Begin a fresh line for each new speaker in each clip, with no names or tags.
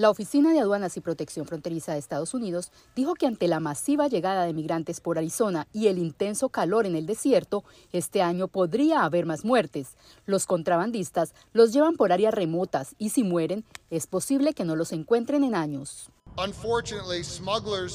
La Oficina de Aduanas y Protección Fronteriza de Estados Unidos dijo que ante la masiva llegada de migrantes por Arizona y el intenso calor en el desierto, este año podría haber más muertes. Los contrabandistas los llevan por áreas remotas y si mueren, es posible que no los encuentren en años.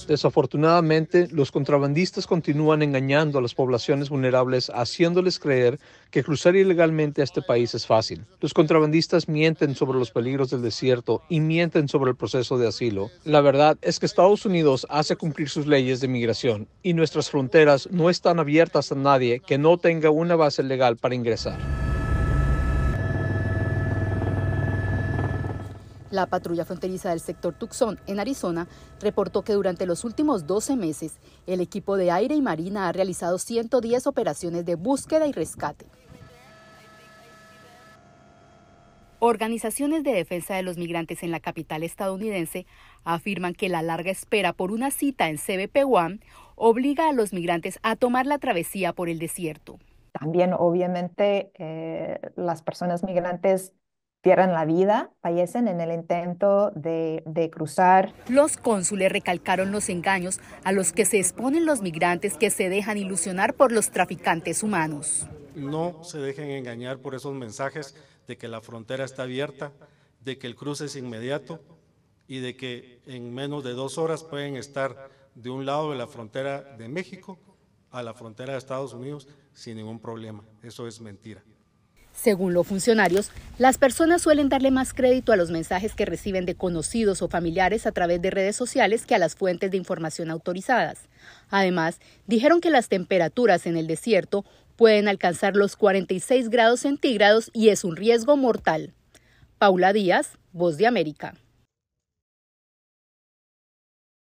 Desafortunadamente, los contrabandistas continúan engañando a las poblaciones vulnerables, haciéndoles creer que cruzar ilegalmente a este país es fácil. Los contrabandistas mienten sobre los peligros del desierto y mienten sobre el proceso de asilo. La verdad es que Estados Unidos hace cumplir sus leyes de migración y nuestras fronteras no están abiertas a nadie que no tenga una base legal para ingresar.
La patrulla fronteriza del sector Tucson, en Arizona, reportó que durante los últimos 12 meses, el equipo de aire y marina ha realizado 110 operaciones de búsqueda y rescate. Organizaciones de defensa de los migrantes en la capital estadounidense afirman que la larga espera por una cita en cbp One obliga a los migrantes a tomar la travesía por el desierto.
También, obviamente, eh, las personas migrantes pierdan la vida, fallecen en el intento de cruzar.
Los cónsules recalcaron los engaños a los que se exponen los migrantes que se dejan ilusionar por los traficantes humanos.
No se dejen engañar por esos mensajes de que la frontera está abierta, de que el cruce es inmediato y de que en menos de dos horas pueden estar de un lado de la frontera de México a la frontera de Estados Unidos sin ningún problema. Eso es mentira.
Según los funcionarios, las personas suelen darle más crédito a los mensajes que reciben de conocidos o familiares a través de redes sociales que a las fuentes de información autorizadas. Además, dijeron que las temperaturas en el desierto pueden alcanzar los 46 grados centígrados y es un riesgo mortal. Paula Díaz, Voz de América.